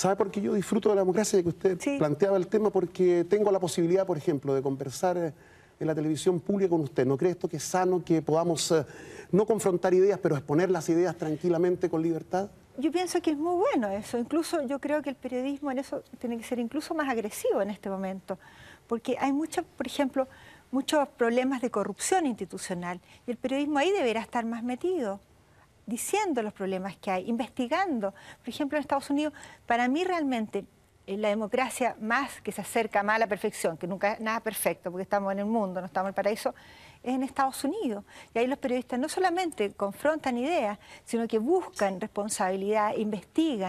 ¿Sabe por qué yo disfruto de la democracia que usted planteaba el tema? Porque tengo la posibilidad, por ejemplo, de conversar eh, en la televisión pública con usted. ¿No cree esto que es sano que podamos eh, no confrontar ideas, pero exponer las ideas tranquilamente con libertad? Yo pienso que es muy bueno eso. Incluso yo creo que el periodismo en eso tiene que ser incluso más agresivo en este momento. Porque hay muchos, por ejemplo, muchos problemas de corrupción institucional. Y el periodismo ahí deberá estar más metido diciendo los problemas que hay, investigando. Por ejemplo, en Estados Unidos, para mí realmente eh, la democracia más que se acerca más a la perfección, que nunca es nada perfecto, porque estamos en el mundo, no estamos en el paraíso, es en Estados Unidos. Y ahí los periodistas no solamente confrontan ideas, sino que buscan responsabilidad, investigan.